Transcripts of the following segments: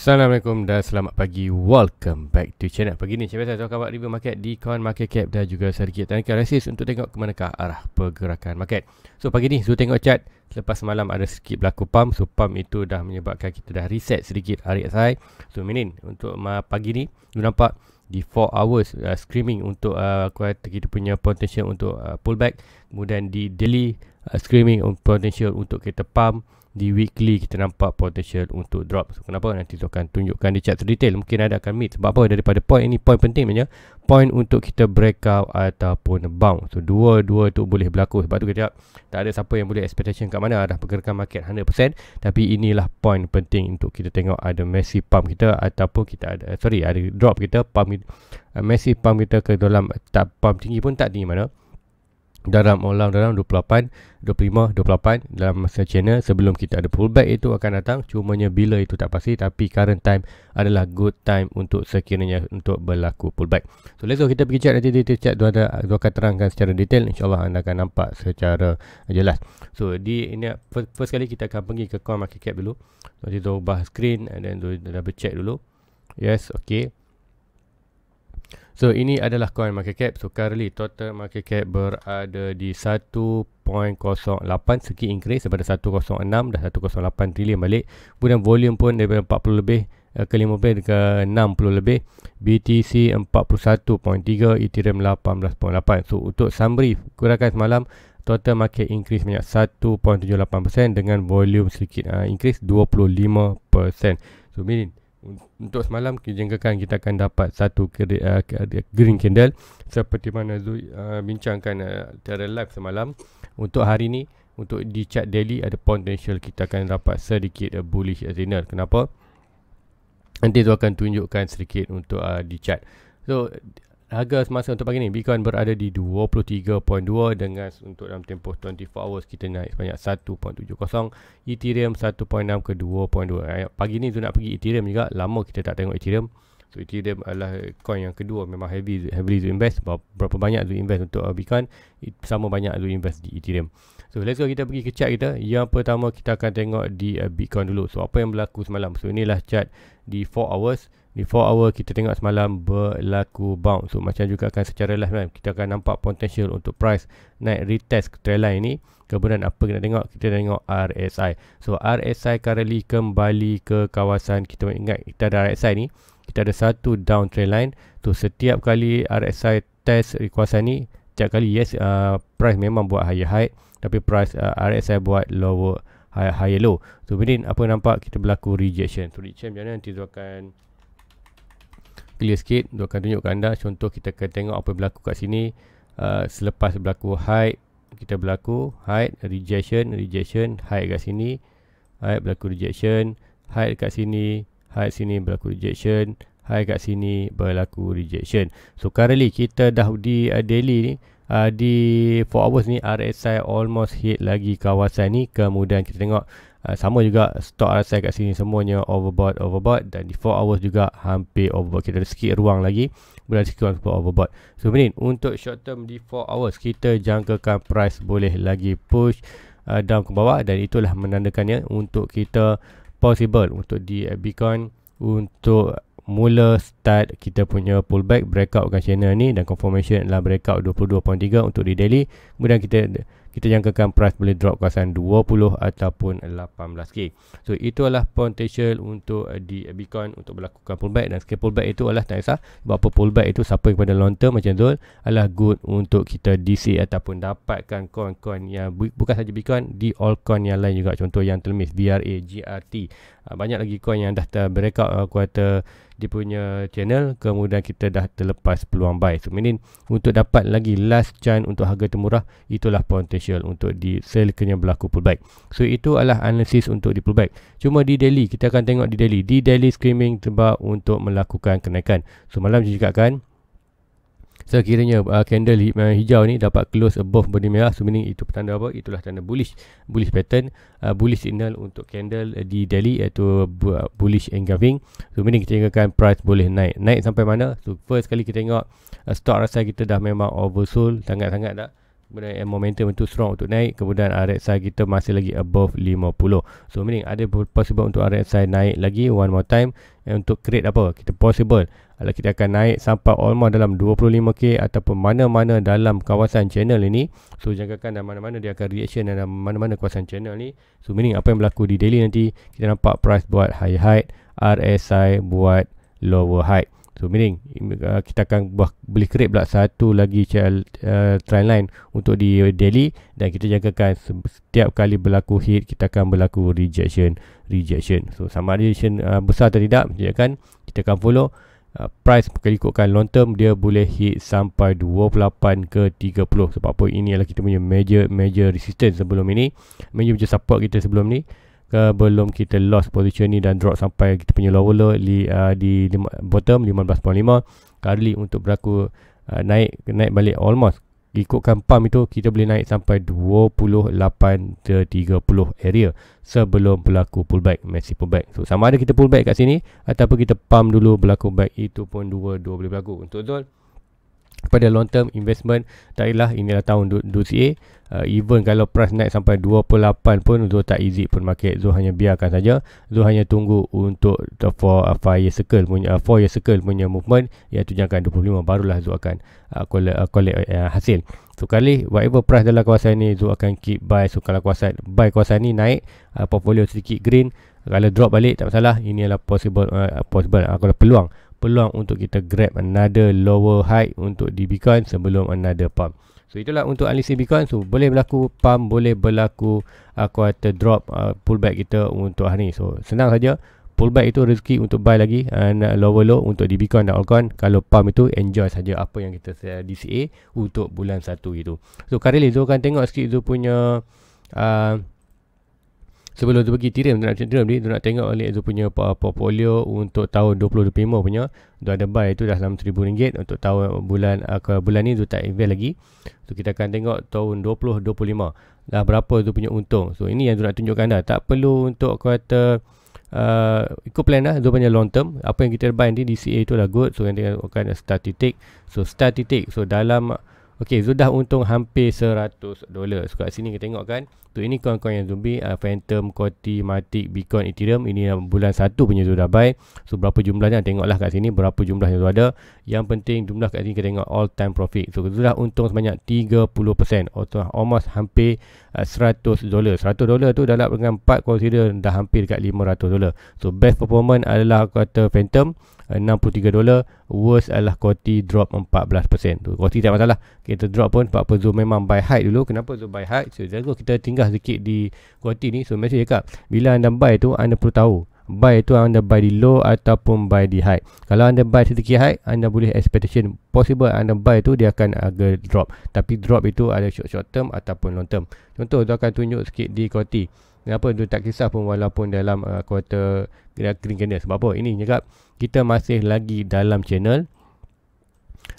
Assalamualaikum dan selamat pagi Welcome back to channel pagi ni Cepat saya tahu khabar River Market di Coin Market Cap Dan juga sedikit tanya resis untuk tengok ke manakah arah pergerakan market So pagi ni so tengok chat Selepas malam ada sedikit berlaku pump So pump itu dah menyebabkan kita dah reset sedikit hari saya So minin untuk pagi ni You nampak di 4 hours uh, screaming untuk uh, kita punya potential untuk uh, pullback kemudian di daily Uh, screaming on potential untuk kita pump di weekly kita nampak potential untuk drop so, kenapa nanti tu akan tunjukkan di chart terdetail mungkin ada akan meet sebab apa daripada point ini point penting punya point untuk kita break breakout ataupun bounce so dua-dua tu boleh berlaku sebab tu kita tak ada siapa yang boleh expectation kat mana dah pergerakan market 100% tapi inilah point penting untuk kita tengok ada massive pump kita ataupun kita ada sorry ada drop kita pump uh, massive pump kita ke dalam tak pump tinggi pun tak tinggi mana dalam all dalam 28, 25, 28 dalam masa channel sebelum kita ada pullback itu akan datang cumanya bila itu tak pasti tapi current time adalah good time untuk sekiranya untuk berlaku pullback so let's go kita pergi chat nanti kita titik chat tu ada dua akan terangkan secara detail insyaAllah anda akan nampak secara jelas so di ini first, first kali kita akan pergi ke coin market cap dulu nanti tu ubah screen and then tu dah check dulu yes okay So ini adalah coin market cap. So currently total market cap berada di 1.08 segi increase daripada 1.06 dah 1.08 trillion balik. Kemudian volume pun daripada 40 lebih eh, ke 50 lebih ke 60 lebih. BTC 41.3, Ethereum 18.8. So untuk summary kurangkan semalam total market increase banyak 1.78% dengan volume sedikit uh, increase 25%. So meaning untuk semalam dijangkakan kita akan dapat satu eh, green candle seperti mana Zul uh, bincangkan secara eh, uh, live semalam. Untuk hari ini untuk di chart daily ada potential kita akan dapat sedikit uh, bullish signal. Kenapa? Nanti tu akan tunjukkan sedikit untuk uh, di chart. So harga semasa untuk pagi ni Bitcoin berada di 23.2 dengan untuk dalam tempoh 24 hours kita naik sebanyak 1.70 Ethereum 1.6 ke 2.2 eh, pagi ni tu nak pergi Ethereum juga lama kita tak tengok Ethereum so Ethereum adalah coin yang kedua memang heavy heavy to invest berapa banyak to invest untuk uh, Bitcoin sama banyak to invest di Ethereum So let's go kita pergi ke chart kita. Yang pertama kita akan tengok di uh, Bitcoin dulu. So apa yang berlaku semalam. So inilah chart di 4 hours. Di 4 hour kita tengok semalam berlaku bounce. So macam juga akan secara lah kan. Kita akan nampak potential untuk price naik retest trend line ni. Kemudian apa kita tengok? Kita tengok RSI. So RSI currently kembali ke kawasan kita ingat kita ada RSI ni. Kita ada satu down trend line. So setiap kali RSI test kawasan ni. Setiap kali yes uh, price memang buat higher high tapi price uh, saya buat lower high, higher low so within apa nampak kita berlaku rejection so rejection macam mana nanti tu akan clear sikit tu akan tunjuk anda contoh kita akan tengok apa berlaku kat sini uh, selepas berlaku high kita berlaku high rejection rejection high kat sini high berlaku rejection high kat sini high sini berlaku rejection high kat sini berlaku rejection so currently kita dah di uh, daily ni uh, di 4 hours ni RSI almost hit lagi kawasan ni kemudian kita tengok uh, sama juga stock RSI kat sini semuanya overbought overbought dan di 4 hours juga hampir overbought kita ada sikit ruang lagi kemudian sikit ruang sebab overbought so ini untuk short term di 4 hours kita jangkakan price boleh lagi push uh, down ke bawah dan itulah menandakannya untuk kita possible untuk di Bitcoin untuk mula start kita punya pullback breakout kan channel ni dan confirmation adalah breakout 22.3 untuk di daily kemudian kita kita jangkakan price boleh drop kawasan 20 ataupun 18k so adalah potential untuk eh, di eh, Bitcoin untuk melakukan pullback dan sekali pullback itu adalah tak kisah sebab apa pullback itu siapa yang pada long term macam tu adalah good untuk kita DC ataupun dapatkan coin-coin yang bukan saja Bitcoin di all coin yang lain juga contoh yang termis VRA, GRT Ah, banyak lagi coin yang dah ter- breakout uh, quarter dia punya channel kemudian kita dah terlepas peluang buy so meaning untuk dapat lagi last chance untuk harga termurah itulah potential untuk di selekanya berlaku pullback so itu adalah analisis untuk di pullback cuma di daily kita akan tengok di daily di daily screaming sebab untuk melakukan kenaikan so malam saya cakapkan Sekiranya uh, candle uh, hijau ni dapat close above benda merah So meaning itu petanda apa? Itulah tanda bullish Bullish pattern uh, Bullish signal untuk candle uh, di daily Iaitu uh, bullish engulfing So meaning kita ingatkan price boleh naik Naik sampai mana? So first kali kita tengok uh, Stock rasa kita dah memang oversold Sangat-sangat dah Kemudian eh, momentum itu strong untuk naik Kemudian RSI kita masih lagi above 50 So meaning ada possible untuk RSI naik lagi one more time Untuk create apa? Kita possible kalau kita akan naik sampai almost dalam 25k ataupun mana-mana dalam kawasan channel ini so jangkakan dan mana-mana dia akan reaction dalam mana-mana kawasan channel ni so meaning apa yang berlaku di daily nanti kita nampak price buat high height RSI buat lower height so meaning uh, kita akan buah beli create pula satu lagi uh, trend line untuk di daily dan kita jangkakan setiap kali berlaku hit kita akan berlaku rejection rejection so sama rejection uh, besar atau tidak jangkakan kita akan follow Uh, price kalau ikutkan long term dia boleh hit sampai 28 ke 30 sebab apa ini adalah kita punya major major resistance sebelum ini major major support kita sebelum ni ke belum kita lost position ni dan drop sampai kita punya lower low li, uh, di lima, bottom 15.5 kali untuk berlaku uh, naik naik balik almost ikutkan pump itu kita boleh naik sampai 28 30 area sebelum berlaku pullback massive pullback so sama ada kita pullback kat sini ataupun kita pump dulu berlaku back itu pun dua dua boleh berlaku untuk tuan. tu pada long term investment tak ialah inilah tahun DCA uh, even kalau price naik sampai 28 pun Zul tak easy pun market Zul hanya biarkan saja Zul hanya tunggu untuk for 5 uh, year circle punya 4 uh, year circle punya movement iaitu jangka 25 barulah Zul akan uh, collect, uh, collect uh, hasil so kali whatever price dalam kawasan ni Zul akan keep buy so kalau kawasan buy kawasan ni naik uh, portfolio sedikit green kalau drop balik tak masalah ini adalah possible uh, possible uh, kalau peluang peluang untuk kita grab another lower high untuk di Bitcoin sebelum another pump. So itulah untuk analisis Bitcoin. So boleh berlaku pump, boleh berlaku uh, quarter drop uh, pullback kita untuk hari ni. So senang saja pullback itu rezeki untuk buy lagi and uh, lower low untuk di Bitcoin dan altcoin. Kalau pump itu enjoy saja apa yang kita uh, DCA untuk bulan satu itu. So Karel Izo akan tengok sikit Izo punya uh, sebelum tu pergi Ethereum tu nak Ethereum ni tu nak tengok balik tu punya portfolio untuk tahun 2025 punya tu ada buy tu dalam RM1000 untuk tahun bulan ah, ke bulan ni tu tak invest lagi so kita akan tengok tahun 2025 dah berapa tu punya untung so ini yang tu nak tunjukkan dah tak perlu untuk kata Uh, ikut plan lah Zul punya long term Apa yang kita buy nanti DCA tu lah good So nanti akan start to So start to So dalam Okey, sudah untung hampir 100 dolar. So kat sini kita tengok kan. Tu ini coin-coin yang zombie, uh, Phantom, Coty, Matic, Bitcoin, Ethereum. Ini bulan 1 punya sudah dah buy. So berapa jumlahnya tengoklah kat sini berapa jumlahnya Zul ada. Yang penting jumlah kat sini kita tengok all time profit. So Zul dah untung sebanyak 30%. Almost hampir uh, 100 dolar. 100 dolar tu dalam dengan 4 consider dah hampir dekat 500 dolar. So best performance adalah kata Phantom 63 dolar worst adalah Koti drop 14% tu Koti tak masalah kita drop pun sebab apa Zoom memang buy high dulu kenapa Zoom buy high so jago kita tinggal sedikit di Koti ni so mesti cakap bila anda buy tu anda perlu tahu buy tu anda buy di low ataupun buy di high kalau anda buy sedikit high anda boleh expectation possible anda buy tu dia akan agak drop tapi drop itu ada short short term ataupun long term contoh tu akan tunjuk sikit di Koti Kenapa dia tak kisah pun walaupun dalam uh, quarter Green Candle sebab apa ini cakap kita masih lagi dalam channel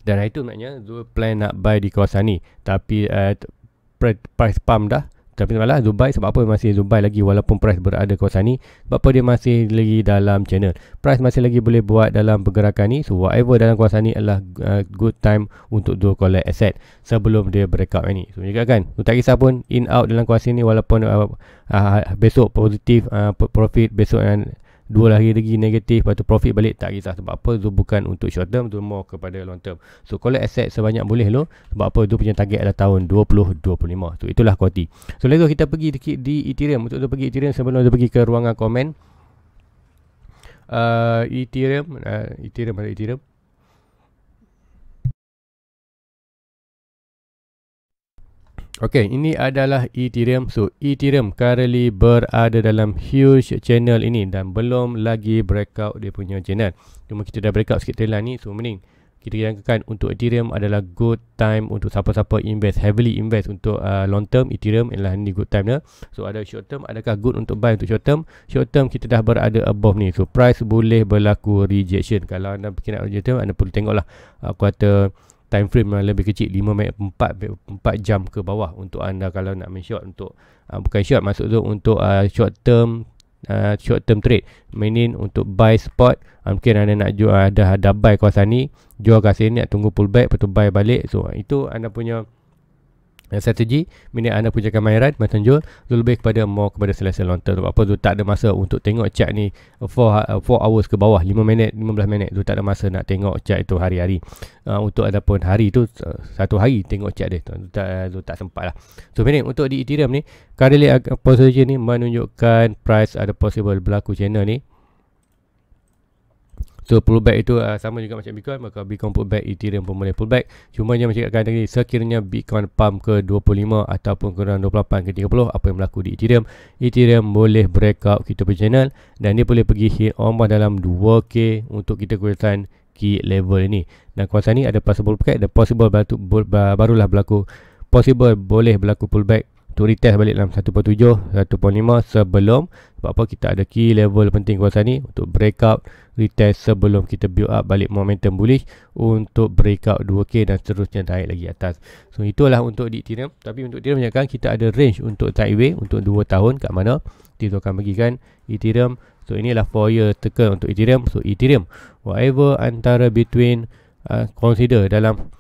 dan itu maknanya Zul plan nak buy di kawasan ni tapi uh, price pump dah tapi malah Zubai sebab apa masih Zubai lagi walaupun price berada kawasan ni sebab apa dia masih lagi dalam channel price masih lagi boleh buat dalam pergerakan ni so whatever dalam kawasan ni adalah uh, good time untuk dua collect asset sebelum dia breakout ni so juga kan so, tak kisah pun in out dalam kawasan ni walaupun uh, uh, besok positif uh, profit besok uh, dua lagi lagi negatif lepas tu profit balik tak kisah sebab apa tu bukan untuk short term tu more kepada long term so collect asset sebanyak boleh lo sebab apa tu punya target adalah tahun 2025 tu itulah quality so let's go kita pergi di, di ethereum untuk tu pergi ethereum sebelum tu pergi ke ruangan komen uh, ethereum uh, ethereum ada ethereum Okay, ini adalah Ethereum. So, Ethereum currently berada dalam huge channel ini dan belum lagi breakout dia punya channel. Cuma kita dah breakout sikit trailer ni. So, mending kita jangkakan untuk Ethereum adalah good time untuk siapa-siapa invest. Heavily invest untuk uh, long term. Ethereum adalah ni good time. Ya. So, ada short term. Adakah good untuk buy untuk short term? Short term kita dah berada above ni. So, price boleh berlaku rejection. Kalau anda fikir nak rejection, anda perlu tengoklah. lah. Uh, quarter time frame yang lebih kecil 5 minit 4 4 jam ke bawah untuk anda kalau nak main short untuk uh, bukan short maksud tu untuk uh, short term uh, short term trade meaning untuk buy spot uh, mungkin anda nak jual ada ada buy kawasan ni jual kat sini nak tunggu pullback lepas tu buy balik so itu anda punya dan strategi bila anda punya kemahiran macam Jol lebih kepada more kepada selesai long term apa tu tak ada masa untuk tengok chart ni 4, ha- uh, hours ke bawah 5 minit 15 minit tu tak ada masa nak tengok chart itu hari-hari uh, untuk ataupun hari tu uh, satu hari tengok chart dia tu, tu tak, tu tak sempat lah so minit untuk di Ethereum ni currently position ni menunjukkan price ada possible berlaku channel ni So pullback itu uh, sama juga macam Bitcoin Maka Bitcoin pullback, Ethereum pun boleh pullback Cuma yang macam katakan tadi Sekiranya Bitcoin pump ke 25 Ataupun kurang 28 ke 30 Apa yang berlaku di Ethereum Ethereum boleh break out kita punya channel Dan dia boleh pergi hit almost dalam 2k Untuk kita kuasaan key level ini Dan kuasa ni ada possible pullback Ada possible baru, barulah berlaku Possible boleh berlaku pullback untuk retest balik dalam 1.7, 1.5 sebelum sebab apa kita ada key level penting kawasan ni untuk break breakout retest sebelum kita build up balik momentum bullish untuk break breakout 2K dan seterusnya naik lagi atas. So itulah untuk di Ethereum. Tapi untuk Ethereum kan kita ada range untuk sideways untuk 2 tahun kat mana kita akan bagikan Ethereum. So inilah 4 year tekan untuk Ethereum. So Ethereum whatever antara between uh, consider dalam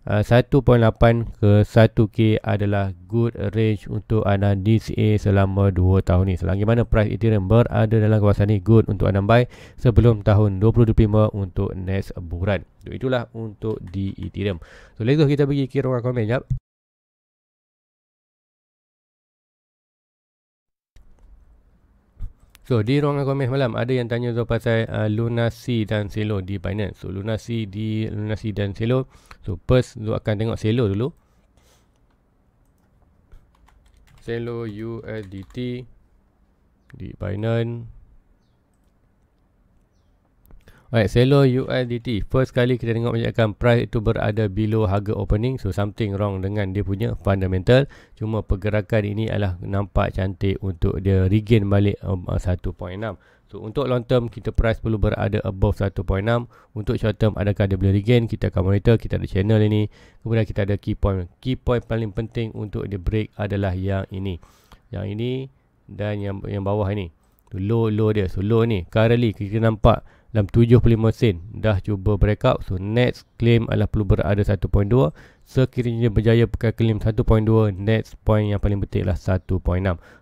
1.8 uh, ke 1K adalah good range untuk anda DCA selama 2 tahun ni. Selagi mana price Ethereum berada dalam kawasan ni good untuk anda buy sebelum tahun 2025 untuk next bulan. Itulah untuk di Ethereum. So let's kita bagi kira ruang komen jap. So di ruangan komen malam ada yang tanya so pasal uh, lunasi dan selo di Binance. So lunasi di lunasi dan selo. So first tu akan tengok selo dulu. Selo USDT di Binance. Alright, Selo ULDT. First kali kita tengok menunjukkan price itu berada below harga opening. So, something wrong dengan dia punya fundamental. Cuma pergerakan ini adalah nampak cantik untuk dia regain balik 1.6. Um, uh, so, untuk long term, kita price perlu berada above 1.6. Untuk short term, adakah dia boleh regain? Kita akan monitor. Kita ada channel ini. Kemudian kita ada key point. Key point paling penting untuk dia break adalah yang ini. Yang ini dan yang yang bawah ini. Low-low dia. So, low ni. Currently, kita nampak dalam 75 sen dah cuba breakout so next claim adalah perlu berada 1.2 sekiranya berjaya pakai claim 1.2 next point yang paling betik lah 1.6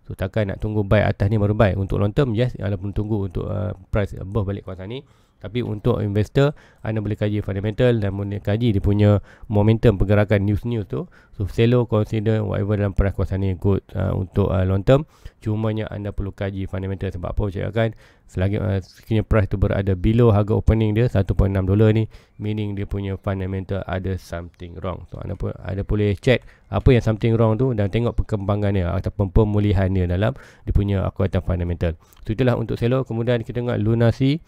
so takkan nak tunggu buy atas ni baru buy untuk long term yes ataupun tunggu untuk uh, price above balik kawasan ni tapi untuk investor, anda boleh kaji fundamental dan boleh kaji dia punya momentum pergerakan news-news tu. So, selo consider whatever dalam peras kuasa ni good uh, untuk uh, long term. Cuma yang anda perlu kaji fundamental sebab apa saya akan selagi uh, sekiranya peras tu berada below harga opening dia 1.6 dolar ni meaning dia punya fundamental ada something wrong. So, anda pun ada boleh check apa yang something wrong tu dan tengok perkembangan dia ataupun pemulihan dia dalam dia punya kekuatan fundamental. So, itulah untuk selo. Kemudian kita tengok lunasi.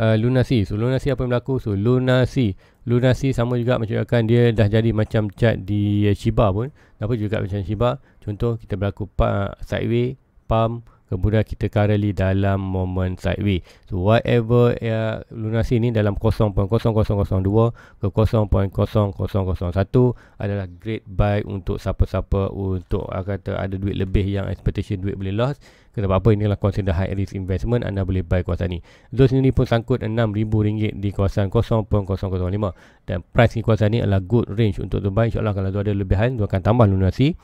Uh, lunasi. So lunasi apa yang berlaku? So lunasi. Lunasi sama juga macam akan dia dah jadi macam chat di uh, Shiba pun. Apa juga macam Shiba. Contoh kita berlaku pa, uh, sideway, pump, kemudian kita currently dalam moment sideway so whatever uh, lunasi ni dalam 0.0002 ke 0.0001 adalah great buy untuk siapa-siapa untuk uh, kata ada duit lebih yang expectation duit boleh loss kenapa apa inilah consider high risk investment anda boleh buy kawasan ni zone sendiri pun sangkut RM6,000 di kawasan 0.0005 dan price ni kawasan ni adalah good range untuk to buy insyaAllah kalau tu ada lebihan tu akan tambah lunasi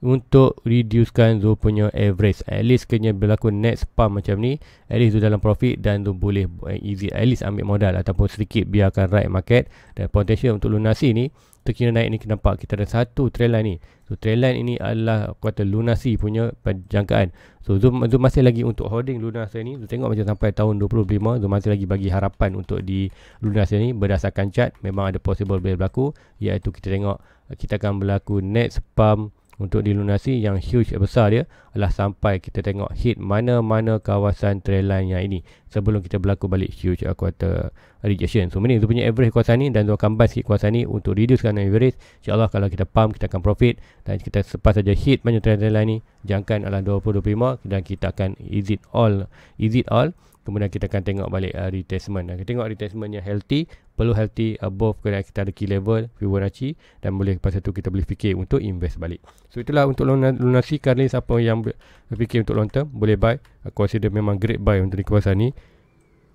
untuk reducekan Zul punya average at least kena berlaku net spam macam ni at least Zul dalam profit dan Zul boleh eh, easy at least ambil modal ataupun sedikit biarkan right market dan potential untuk lunasi ni terkira naik ni kita nampak kita ada satu trail line ni so trail line ini adalah kata lunasi punya jangkaan so Zul, Zul masih lagi untuk holding lunasi ni Zul tengok macam sampai tahun 25 Zul masih lagi bagi harapan untuk di lunasi ni berdasarkan chart memang ada possible boleh berlaku iaitu kita tengok kita akan berlaku net spam untuk dilunasi yang huge besar dia adalah sampai kita tengok hit mana-mana kawasan trail line yang ini sebelum kita berlaku balik huge uh, quarter rejection. So ini dia punya average kuasa ni dan dia akan buy sikit kuasa ni untuk reducekan average. InsyaAllah kalau kita pump kita akan profit dan kita sepas saja hit banyak trend line ni jangkaan adalah 20-25 dan kita akan exit all. Exit all kemudian kita akan tengok balik uh, retestment kita tengok retestment yang healthy perlu healthy above kena kita ada key level Fibonacci dan boleh lepas tu kita boleh fikir untuk invest balik so itulah untuk lunasi currently siapa yang fikir untuk long term boleh buy aku rasa dia memang great buy untuk di kawasan ni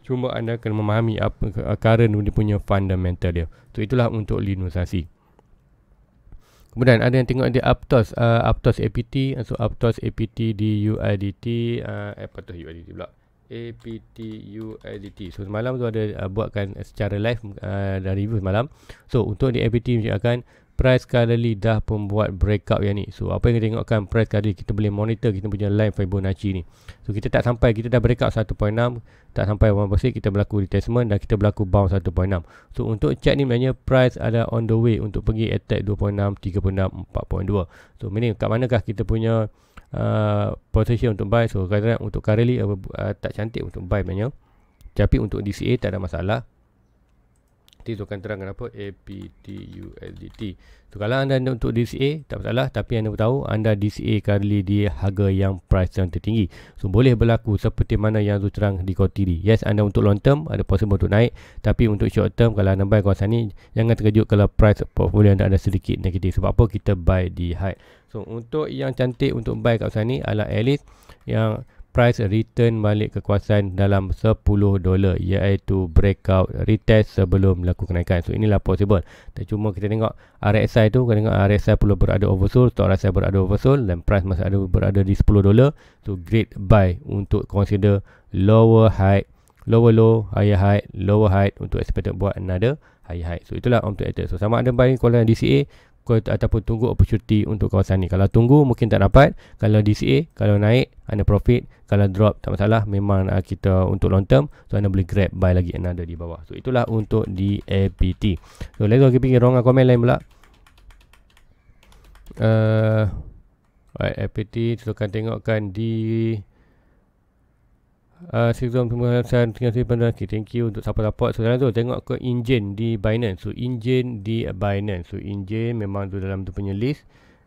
cuma anda kena memahami apa uh, current dia punya fundamental dia so itulah untuk lunasi. Kemudian ada yang tengok di Aptos, uh, Aptos APT, so Aptos APT di UIDT, uh, eh, apa UIDT pula? APTUIDT So semalam tu ada uh, buatkan secara live uh, Dan review semalam So untuk di APT akan Price currently dah membuat breakout yang ni So apa yang kita tengokkan price currently Kita boleh monitor kita punya line Fibonacci ni So kita tak sampai kita dah breakout 1.6 Tak sampai 1% kita berlaku retestment Dan kita berlaku bounce 1.6 So untuk chart ni maknanya price ada on the way Untuk pergi attack 2.6, 3.6, 4.2 So meaning kat manakah kita punya Uh, potensi untuk buy so kadang-kadang untuk currently uh, uh, tak cantik untuk buy banyak, tapi untuk DCA tak ada masalah nanti tu akan terang kenapa APTUSDT so kalau anda untuk DCA tak masalah tapi anda tahu anda DCA currently di harga yang price yang tertinggi so boleh berlaku seperti mana yang tu terang di kotiri yes anda untuk long term ada possible untuk naik tapi untuk short term kalau anda buy kawasan ni jangan terkejut kalau price portfolio anda ada sedikit negatif sebab apa kita buy di high So untuk yang cantik untuk buy kat sana ni adalah Alice yang price return balik kekuasaan dalam 10 dolar iaitu breakout retest sebelum laku kenaikan. So inilah possible. Tak cuma kita tengok RSI tu, kita tengok RSI perlu berada oversold, stock RSI berada oversold dan price masih ada berada di 10 dolar. So great buy untuk consider lower high, lower low, higher high, lower high untuk expected buat another high high. So itulah untuk itu. So sama ada buying call DCA, ataupun tunggu opportunity untuk kawasan ni. Kalau tunggu mungkin tak dapat. Kalau DCA, kalau naik anda profit. Kalau drop tak masalah memang uh, kita untuk long term. So anda boleh grab buy lagi another di bawah. So itulah untuk di APT. So let's go keeping wrong ah, komen lain pula. Uh, right, APT tu tengokkan di... Uh, ah, Sigzom, terima kasih Terima kasih kepada Zaki Thank you untuk support-support So sekarang tu tengok ke engine di Binance So engine di Binance So engine memang tu dalam tu punya list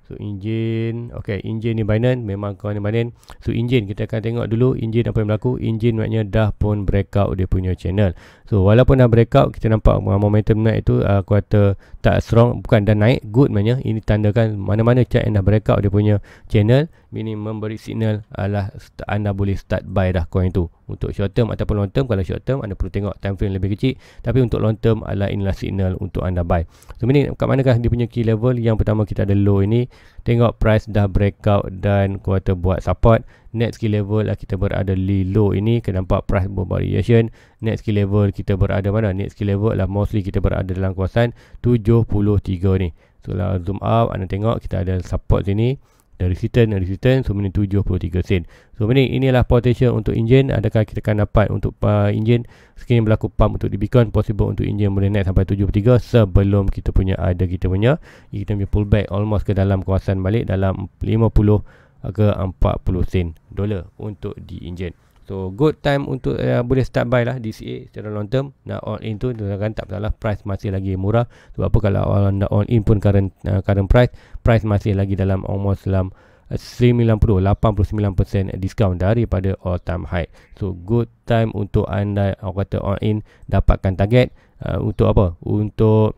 So engine, okay engine ni Binance memang kawan ni Binance. So engine kita akan tengok dulu engine apa yang berlaku. Engine maknanya dah pun breakout dia punya channel. So walaupun dah breakout kita nampak momentum naik tu uh, quarter tak strong bukan dah naik good maknanya ini tandakan mana-mana chart yang dah breakout dia punya channel ini memberi signal adalah uh, anda boleh start buy dah coin tu untuk short term ataupun long term kalau short term anda perlu tengok time frame lebih kecil tapi untuk long term adalah inilah signal untuk anda buy so ini kat manakah dia punya key level yang pertama kita ada low ini tengok price dah breakout dan kuarter buat support next key level lah kita berada di low ini kita nampak price buat variation next key level kita berada mana next key level lah mostly kita berada dalam kawasan 73 ni so lah zoom up anda tengok kita ada support sini dari return dari return so ini 73 sen so ini inilah potential untuk enjin adakah kita akan dapat untuk uh, enjin sekiranya berlaku pump untuk di beacon possible untuk enjin boleh naik sampai 73 sebelum kita punya ada kita punya kita punya pullback almost ke dalam kawasan balik dalam 50 ke 40 sen dollar untuk di enjin So good time untuk uh, boleh start buy lah DCA secara long term. Nak all in tu kan tak salah price masih lagi murah. Sebab apa kalau all nak all in pun current uh, current price price masih lagi dalam almost dalam 90 uh, 89% discount daripada all time high. So good time untuk anda orang kata all in dapatkan target uh, untuk apa? Untuk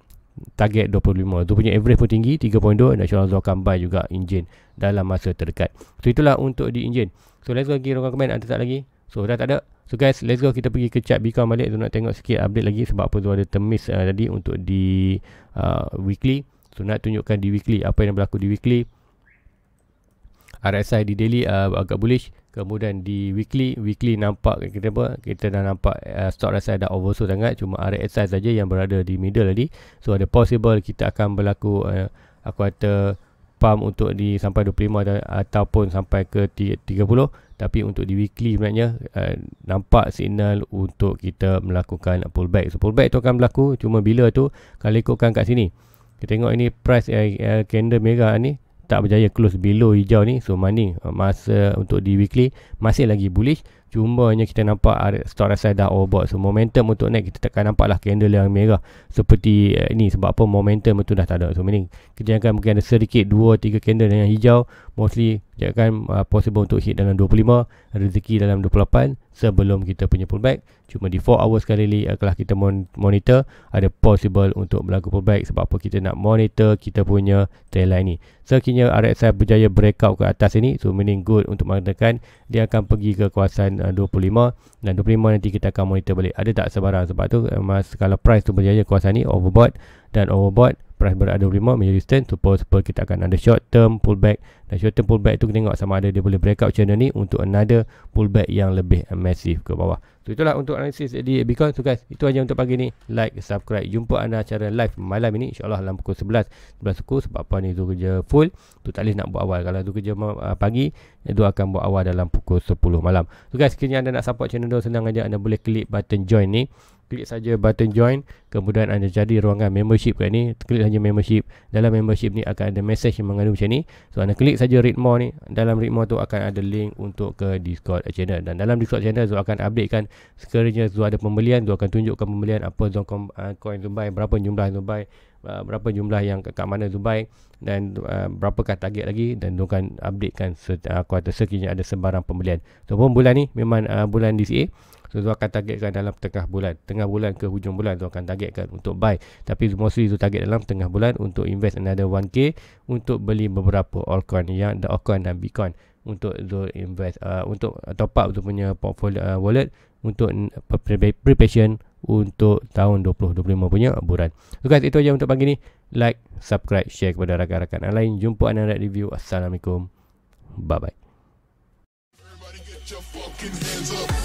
target 25 tu punya average pun tinggi 3.2 dan insyaAllah Zul akan buy juga enjin dalam masa terdekat so itulah untuk di enjin so let's go lagi rokan komen ada tak lagi So dah tak ada. So guys, let's go kita pergi ke chat Bitcoin balik tu nak tengok sikit update lagi sebab apa tu ada termis uh, tadi untuk di uh, weekly. So nak tunjukkan di weekly apa yang berlaku di weekly. RSI di daily uh, agak bullish. Kemudian di weekly, weekly nampak kita apa? Kita dah nampak uh, stock RSI dah oversold sangat. Cuma RSI saja yang berada di middle tadi. So ada possible kita akan berlaku uh, aku kata pump untuk di sampai 25 ataupun sampai ke 30 tapi untuk di weekly sebenarnya uh, nampak signal untuk kita melakukan pullback so pullback tu akan berlaku cuma bila tu kalau ikutkan kat sini kita tengok ini price uh, candle merah ni tak berjaya close below hijau ni so money eh, masa untuk di weekly masih lagi bullish Cumanya kita nampak stok rasai dah overbought. So momentum untuk naik kita takkan nampak lah candle yang merah. Seperti eh, ni sebab apa momentum itu dah tak ada. So meaning kita akan mungkin ada sedikit 2-3 candle yang hijau. Mostly dia akan uh, possible untuk hit dalam 25. Rezeki dalam 28 sebelum kita punya pullback. Cuma di 4 hours kali ni uh, kita monitor ada possible untuk berlaku pullback. Sebab apa kita nak monitor kita punya trail line ni. Sekiranya so, RSI berjaya breakout ke atas ini. So meaning good untuk mengatakan dia akan pergi ke kawasan 25 eh, dan 25 nanti kita akan monitor balik ada tak sebarang sebab tu eh, kalau price tu berjaya kuasa ni overbought dan overbought price berada di berlima major resistance support support kita akan ada short term pullback dan short term pullback tu kita tengok sama ada dia boleh breakout channel ni untuk another pullback yang lebih massive ke bawah so itulah untuk analisis di Bitcoin so guys itu aja untuk pagi ni like subscribe jumpa anda secara live malam ini insyaAllah dalam pukul 11 11 suku sebab apa ni tu kerja full tu tak boleh nak buat awal kalau tu kerja ah, pagi tu akan buat awal dalam pukul 10 malam so guys sekiranya anda nak support channel tu senang aja anda boleh klik button join ni klik saja button join kemudian anda jadi ruangan membership kat ni klik saja membership dalam membership ni akan ada message yang mengandung macam ni so anda klik saja read more ni dalam read more tu akan ada link untuk ke discord channel dan dalam discord channel Zul akan update kan sekiranya Zul ada pembelian Zul akan tunjukkan pembelian apa Zul kom, uh, coin Zul buy berapa jumlah Zul buy uh, berapa jumlah yang kat mana Dubai dan berapa uh, berapakah target lagi dan tuan-tuan updatekan uh, quarter sekiranya ada sebarang pembelian. So pun bulan ni memang bulan DCA So tu akan targetkan dalam tengah bulan Tengah bulan ke hujung bulan tu akan targetkan untuk buy Tapi mostly tu target dalam tengah bulan Untuk invest another 1k Untuk beli beberapa altcoin Yang the altcoin dan bitcoin Untuk tu invest uh, Untuk top up tu punya portfolio uh, wallet Untuk preparation untuk tahun 2025 punya bulan So guys itu aja untuk pagi ni Like, subscribe, share kepada rakan-rakan lain Jumpa anda dalam review Assalamualaikum Bye-bye Everybody get your fucking hands up